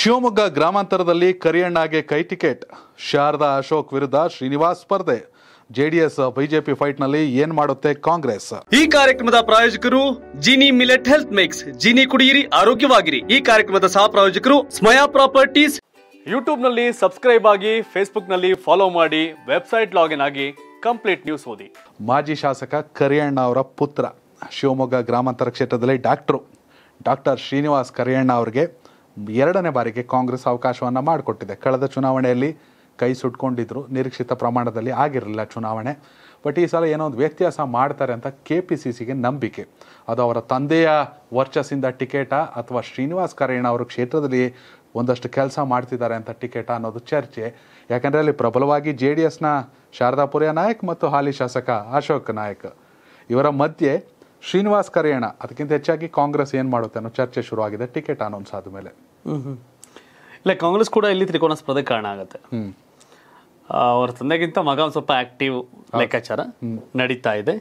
ಶಿವಮೊಗ್ಗ ಗ್ರಾಮಾಂತರದಲ್ಲಿ ಕರಿಯಣ್ಣಗೆ ಕೈ ಟಿಕೆಟ್ ಶಾರದಾ ಅಶೋಕ್ ವಿರುದ್ಧ ಶ್ರೀನಿವಾಸ್ ಸ್ಪರ್ಧೆ ಜೆಡಿಎಸ್ ಬಿಜೆಪಿ ಫೈಟ್ ನಲ್ಲಿ ಏನ್ ಮಾಡುತ್ತೆ ಕಾಂಗ್ರೆಸ್ ಈ ಕಾರ್ಯಕ್ರಮದ ಪ್ರಾಯೋಜಕರು Jini millet health mix Jini ಕುಡಿಯಿರಿ ಆರೋಗ್ಯವಾಗಿರಿ ಈ ಕಾರ್ಯಕ್ರಮದ ಸಹ ಪ್ರಾಯೋಜಕರು ಸ್ಮಯಾ ಪ್ರಾಪರ್ಟೀಸ್ ಯೂಟ್ಯೂಬ್ ನಲ್ಲಿ ಸಬ್ಸ್ಕ್ರೈಬ್ ಆಗಿ ಫೇಸ್ಬುಕ್ ನಲ್ಲಿ ಫಾಲೋ ಮಾಡಿ ವೆಬ್ಸೈಟ್ ಲಾಗಿನ್ ಆಗಿ ಕಂಪ್ಲೀಟ್ ನ್ಯೂಸ್ ಓದಿ ಮಾಜಿ ಶಾಸಕ ಕರಿಯಣ್ಣ ಅವರ ಪುತ್ರ ಶಿವಮೊಗ್ಗ ಗ್ರಾಮಾಂತರ ಕ್ಷೇತ್ರದಲ್ಲಿ ಡಾಕ್ಟರ್ ಡಾಕ್ಟರ್ ಶ್ರೀನಿವಾಸ್ ಕರಿಯಣ್ಣ ಅವರಿಗೆ ಎರಡನೇ ಬಾರಿಗೆ ಕಾಂಗ್ರೆಸ್ ಅವಕಾಶವನ್ನು ಮಾಡಿಕೊಟ್ಟಿದೆ ಕಳೆದ ಚುನಾವಣೆಯಲ್ಲಿ ಕೈ ಸುಟ್ಕೊಂಡಿದ್ರು ನಿರೀಕ್ಷಿತ ಪ್ರಮಾಣದಲ್ಲಿ ಆಗಿರಲಿಲ್ಲ ಚುನಾವಣೆ ಬಟ್ ಈ ಸಲ ಏನೋ ಒಂದು ವ್ಯತ್ಯಾಸ ಮಾಡ್ತಾರೆ ಅಂತ ಕೆ ಪಿ ಸಿ ಸಿಗೆ ನಂಬಿಕೆ ಅದು ಅವರ ತಂದೆಯ ವರ್ಚಸ್ಸಿಂದ ಟಿಕೆಟಾ ಅಥವಾ ಶ್ರೀನಿವಾಸ್ ಕರೇಣ ಅವರು ಕ್ಷೇತ್ರದಲ್ಲಿ ಒಂದಷ್ಟು ಕೆಲಸ ಮಾಡ್ತಿದ್ದಾರೆ ಅಂತ ಟಿಕೆಟ ಅನ್ನೋದು ಚರ್ಚೆ ಯಾಕಂದರೆ ಅಲ್ಲಿ ಪ್ರಬಲವಾಗಿ ಜೆ ಡಿ ಎಸ್ನ ಶಾರದಾಪುರಿಯ ನಾಯಕ್ ಮತ್ತು ಹಾಲಿ ಶಾಸಕ ಅಶೋಕ್ ನಾಯಕ್ ಇವರ ಮಧ್ಯೆ ಶ್ರೀನಿವಾಸ್ ಕರೇಣ ಅದಕ್ಕಿಂತ ಹೆಚ್ಚಾಗಿ ಕಾಂಗ್ರೆಸ್ ಏನು ಮಾಡುತ್ತೆ ಅನ್ನೋ ಚರ್ಚೆ ಶುರುವಾಗಿದೆ ಟಿಕೆಟ್ ಅನೌನ್ಸ್ ಆದ ಮೇಲೆ ಇಲ್ಲ ಕಾಂಗ್ರೆಸ್ ಕೂಡ ಇಲ್ಲಿ ತ್ರಿಕೋನ ಸ್ಪರ್ಧೆ ಕಾರಣ ಆಗುತ್ತೆ ಅವ್ರ ತಂದೆಗಿಂತ ಮಗ ಸ್ವಲ್ಪ ಆಕ್ಟಿವ್ ಲೆಕ್ಕಾಚಾರ ನಡೀತಾ ಇದೆ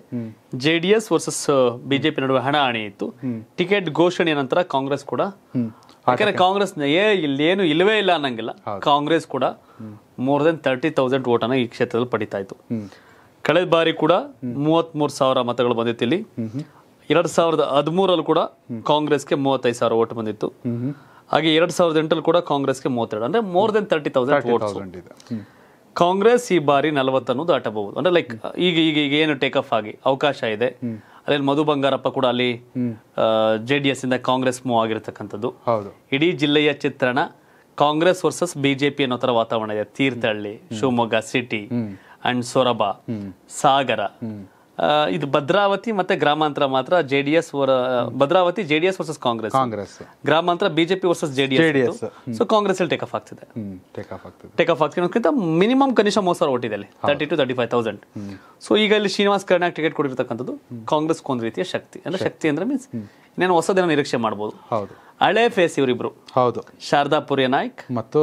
J D S versus BJP ನಡುವೆ ಹಣಿ ಇತ್ತು ಟಿಕೆಟ್ ಘೋಷಣೆ ನಂತರ ಕಾಂಗ್ರೆಸ್ ಕೂಡ ಯಾಕಂದ್ರೆ ಕಾಂಗ್ರೆಸ್ ಏ ಏನು ಇಲ್ಲವೇ ಇಲ್ಲ ಅನ್ನಂಗಿಲ್ಲ ಕಾಂಗ್ರೆಸ್ ಕೂಡ more than thirty thousand vote ಅನ್ನ ಈ ಕ್ಷೇತ್ರದಲ್ಲಿ ಪಡಿತಾ ಇತ್ತು ಕಳೆದ ಬಾರಿ ಕೂಡ ಮೂರು ಸಾವಿರ ಮತಗಳು ಬಂದಿತ್ತು ಇಲ್ಲಿ ಎರಡು ಸಾವಿರದ ಹದಿಮೂರಲ್ಲಿ ಕೂಡ ಕಾಂಗ್ರೆಸ್ಗೆ ಮೂವತ್ತೈದು ಸಾವಿರ ಓಟ್ ಬಂದಿತ್ತು ಹಾಗೆ ಎರಡು ಸಾವಿರದ ಎಂಟಲ್ಲಿ ಕೂಡ ಕಾಂಗ್ರೆಸ್ಗೆ ಮೂವತ್ತೆರಡು ಅಂದ್ರೆ more than thirty thousand Congress ಈ ಬಾರಿ ನಲವತ್ತು ಅನ್ನೋದು ದಾಟಬಹುದು ಅಂದ್ರೆ ಲೈಕ್ ಈಗ ಈಗ ಈಗ ಏನು ಟೇಕ್ ಆಫ್ ಆಗಿ ಅವಕಾಶ ಇದೆ ಅದ್ರಲ್ಲಿ ಮಧು ಬಂಗಾರಪ್ಪ ಕೂಡ ಅಲ್ಲಿ ಜೆ ಡಿ ಎಸ್ ಇಂದ ಕಾಂಗ್ರೆಸ್ ಮೂವ್ ಆಗಿರ್ತಕ್ಕಂಥದ್ದು ಇಡೀ ಜಿಲ್ಲೆಯ ಚಿತ್ರಣ ಕಾಂಗ್ರೆಸ್ ವರ್ಸಸ್ ಬಿಜೆಪಿ ಅನ್ನೋ ತರ ವಾತಾವರಣ ಇದೆ ತೀರ್ಥಹಳ್ಳಿ ಶಿವಮೊಗ್ಗ ಸಿಟಿ ಅಂಡ್ ಸೊರಬ ಸಾಗರ ಇದು ಭದ್ರಾವತಿ ಮತ್ತೆ ಗ್ರಾಮಾಂತರ ಮಾತ್ರ JDS uh, hmm. Bhadravathi JDS versus Congress Congress ಗ್ರಾಮಾಂತರ BJP versus JDS so Congress ಅಲ್ಲಿ ಟೇಕ್ ಆಫ್ ಆಗ್ತಿದೆ ಟೇಕ್ ಆಫ್ ಮಿನಿಮಮ್ ಕನಿಷ್ಠ ಮೋಸ ಸಾವಿರ ಓಟಿದೆ ಅಲ್ಲಿ thirty two thirty five thousand so ಈಗ ಇಲ್ಲಿ ಶ್ರೀನಿವಾಸ್ ಕರ್ನಾಟಕ ಟಿಕೆಟ್ ಕೊಟ್ಟಿರ್ತಕ್ಕಂಥದ್ದು ಕಾಂಗ್ರೆಸ್ ಒಂದು ರೀತಿಯ ಶಕ್ತಿ ಅಂದ್ರೆ ಶಕ್ತಿ ಅಂದ್ರೆ ಮೀನ್ಸ್ ಇನ್ನೇನು ಹೊಸದೇನ ನಿರೀಕ್ಷೆ ಮಾಡಬಹುದು ಹಳೆ ಫೇಸ್ ಇವರಿಬ್ರು ಹೌದು ಶಾರದಾ ಪುರಿಯ ನಾಯ್ಕ್ ಮತ್ತು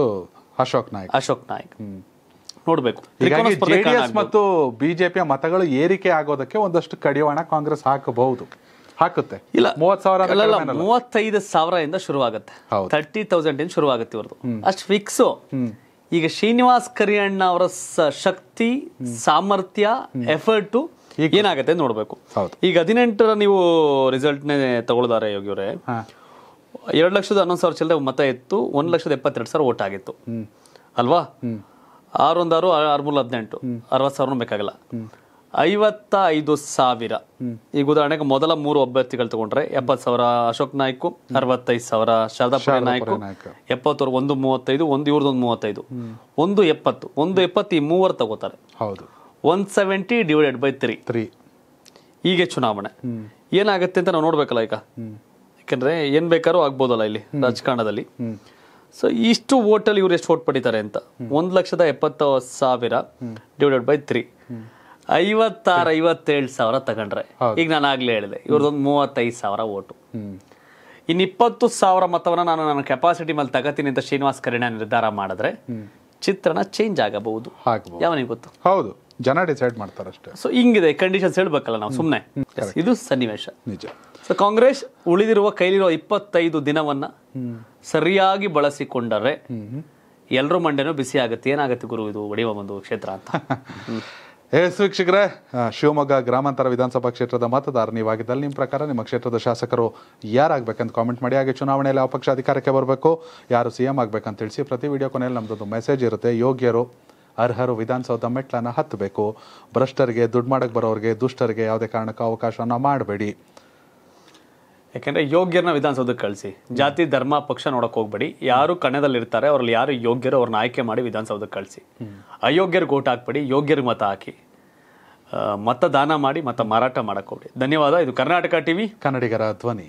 ಅಶೋಕ್ ನಾಯ್ಕ್ ಅಶೋಕ್ ನಾಯ್ಕ್ ನೋಡಬೇಕು ಜೆಡಿಎಸ್ ಮತ್ತು ಬಿಜೆಪಿಯ ಮತಗಳು ಏರಿಕೆ ಆಗೋದಕ್ಕೆ ಒಂದಷ್ಟು ಕಡಿವಾಣ ಕಾಂಗ್ರೆಸ್ ಹಾಕಬಹುದು ಹಾಕುತ್ತೆ ಇಲ್ಲ ಮೂವತ್ ಸಾವಿರ ಮೂವತ್ತೈದು ಸಾವಿರದಿಂದ ಶುರುವಾಗುತ್ತೆ ತರ್ಟಿ ತೌಸಂಡ್ ಇಂದ ಶುರುವಾಗುತ್ತೆ ಇವ್ರದ್ದು ಅಷ್ಟು ಫಿಕ್ಸ್ ಈಗ ಶ್ರೀನಿವಾಸ್ ಕರಿಯಣ್ಣ ಅವರ ಶಕ್ತಿ ಸಾಮರ್ಥ್ಯ ಎಫರ್ಟು ಏನಾಗುತ್ತೆ ನೋಡಬೇಕು ಈಗ ಹದಿನೆಂಟರ ನೀವು ರಿಸಲ್ಟ್ನೇ ತಗೊಳ್ದಾರೆ ಯೋಗಿಯವರೇ ಎರಡು ಲಕ್ಷದ ಹನ್ನೊಂದು ಸಾವಿರ ಚಿಲ್ಲರೆ ಮತ ಇತ್ತು ಒಂದು ಲಕ್ಷದ ಎಪ್ಪತ್ತೆರಡು ಸಾವಿರ ಓಟ್ ಆಗಿತ್ತು ಅಲ್ವಾ ಆರೊಂದಾರು ಆರ್ಮೂಲ ಹದಿನೆಂಟು ಅರವತ್ತು ಸಾವಿರ ಬೇಕಾಗಲ್ಲ ಐವತ್ತ ಐದು ಸಾವಿರ ಈಗ ಉದಾಹರಣೆಗೆ ಮೊದಲ ಮೂರು ಅಭ್ಯರ್ಥಿಗಳು ತಗೊಂಡ್ರೆ ಎಪ್ಪತ್ ಸಾವಿರ ಅಶೋಕ್ ನಾಯ್ಕು ಅರವತ್ತೈದು ಸಾವಿರ ಶಾರದಾ ನಾಯ್ಕು ಎಪ್ಪತ್ತವ್ರ ಒಂದು ಮೂವತ್ತೈದು ಒಂದು ಇವ್ರದೊಂದು ಮೂವತ್ತೈದು ಒಂದು ಎಪ್ಪತ್ತು ಒಂದು ಎಪ್ಪತ್ತು ಈ ಮೂವರು ತಗೋತಾರೆ ಹೌದು one seventy divided by three three ಹೀಗೆ ಚುನಾವಣೆ ಏನಾಗುತ್ತೆ ಅಂತ ನಾವು ನೋಡ್ಬೇಕಲ್ಲ ಈಗ ಯಾಕಂದ್ರೆ ಏನ್ ಬೇಕಾದ್ರೂ ಆಗ್ಬೋದಲ್ಲ ಇಲ್ಲಿ ರಾಜಕಾರಣದಲ್ಲಿ ಸೊ ಇಷ್ಟು ಓಟಲ್ಲಿ ಇವ್ರು ಎಷ್ಟು ಓಟ್ ಪಡಿತಾರೆ ಅಂತ ಒಂದ್ ಲಕ್ಷದ ಎಪ್ಪತ್ತ ಸಾವಿರ ಡಿವೈಡೆಡ್ ಬೈ ತ್ರೀ ಐವತ್ತಾರು ಐವತ್ತೇಳು ಸಾವಿರ ತಗೊಂಡ್ರೆ ಈಗ ನಾನು ಆಗ್ಲೇ ಹೇಳಿದೆ ಇವ್ರದ್ದೊಂದು ಮೂವತ್ತೈದು ಸಾವಿರ ಓಟು ಇನ್ನು ಇಪ್ಪತ್ತು ಸಾವಿರ ಮತವನ್ನು ನಾನು ನನ್ನ ಕೆಪಾಸಿಟಿ ಮೇಲೆ ತಗತೀನಿ ಅಂತ ಶ್ರೀನಿವಾಸ್ ಕರಿಣ ನಿರ್ಧಾರ ಮಾಡಿದ್ರೆ ಚಿತ್ರಣ ಚೇಂಜ್ ಆಗಬಹುದು ಯಾವನಿಗೆ ಗೊತ್ತು ಹೌದು ಜನ ಡಿಸೈಡ್ ಮಾಡ್ತಾರೆ ಅಷ್ಟೇ ಸೊ ಹಿಂಗಿದೆ ಕಂಡೀಷನ್ಸ್ ಹೇಳ್ಬೇಕಲ್ಲ ನಾವು ಸುಮ್ಮನೆ ಇದು ಸನ್ನಿವೇಶ ನಿಜ ಸೊ ಕಾಂಗ್ರೆಸ್ ಉಳಿದಿರುವ ಕೈಲಿರುವ ಇಪ್ಪತ್ತೈದು ದಿನವನ್ನ ಸರಿಯಾಗಿ ಬಳಸಿಕೊಂಡರೆ ಎಲ್ಲರೂ ಮಂಡೆನೂ ಬಿಸಿ ಆಗುತ್ತೆ ಏನಾಗುತ್ತೆ ಗುರು ಇದು ಒಡೆಯುವ ಒಂದು ಕ್ಷೇತ್ರ ಅಂತ ಏ ವೀಕ್ಷಕರೇ ಶಿವಮೊಗ್ಗ ಗ್ರಾಮಾಂತರ ವಿಧಾನಸಭಾ ಕ್ಷೇತ್ರದ ಮತದಾರ ನೀವಾಗಿದ್ದಲ್ಲಿ ನಿಮ್ಮ ಪ್ರಕಾರ ನಿಮ್ಮ ಕ್ಷೇತ್ರದ ಶಾಸಕರು ಯಾರಾಗಬೇಕಂತ ಕಾಮೆಂಟ್ ಮಾಡಿ ಹಾಗೆ ಚುನಾವಣೆಯಲ್ಲಿ ಯಾವ ಪಕ್ಷ ಅಧಿಕಾರಕ್ಕೆ ಬರಬೇಕು ಯಾರು ಸಿ ಎಂ ಆಗಬೇಕಂತ ತಿಳಿಸಿ ಪ್ರತಿ ವಿಡಿಯೋ ಕೊನೆಯಲ್ಲಿ ನಮ್ಮದೊಂದು ಮೆಸೇಜ್ ಇರುತ್ತೆ ಯೋಗ್ಯರು ಅರ್ಹರು ವಿಧಾನಸೌಧ ಮೆಟ್ಲನ್ನು ಹತ್ತಬೇಕು ಭ್ರಷ್ಟರಿಗೆ ದುಡ್ಡು ಮಾಡಕ್ಕೆ ಬರೋರಿಗೆ ದುಷ್ಟರಿಗೆ ಯಾವುದೇ ಕಾರಣಕ್ಕೂ ಅವಕಾಶವನ್ನು ಮಾಡಬೇಡಿ ಯಾಕೆಂದರೆ ಯೋಗ್ಯರನ್ನ ವಿಧಾನಸೌಧಕ್ಕೆ ಕಳಿಸಿ ಜಾತಿ ಧರ್ಮ ಪಕ್ಷ ನೋಡಕ್ ಹೋಗ್ಬೇಡಿ ಯಾರು ಕಣದಲ್ಲಿರ್ತಾರೆ ಅವ್ರಲ್ಲಿ ಯಾರು ಯೋಗ್ಯರು ಅವ್ರನ್ನ ಆಯ್ಕೆ ಮಾಡಿ ವಿಧಾನಸೌಧಕ್ಕೆ ಕಳಿಸಿ ಅಯೋಗ್ಯರಿಗೆ ಓಟ್ ಹಾಕ್ಬೇಡಿ ಯೋಗ್ಯರಿಗೆ ಮತ ಹಾಕಿ ಮತದಾನ ಮಾಡಿ ಮತ ಮಾರಾಟ ಮಾಡಕ್ಕೆ ಹೋಗ್ಬೇಡಿ ಧನ್ಯವಾದ ಇದು ಕರ್ನಾಟಕ ಟಿವಿ ಕನ್ನಡಿಗರ ಧ್ವನಿ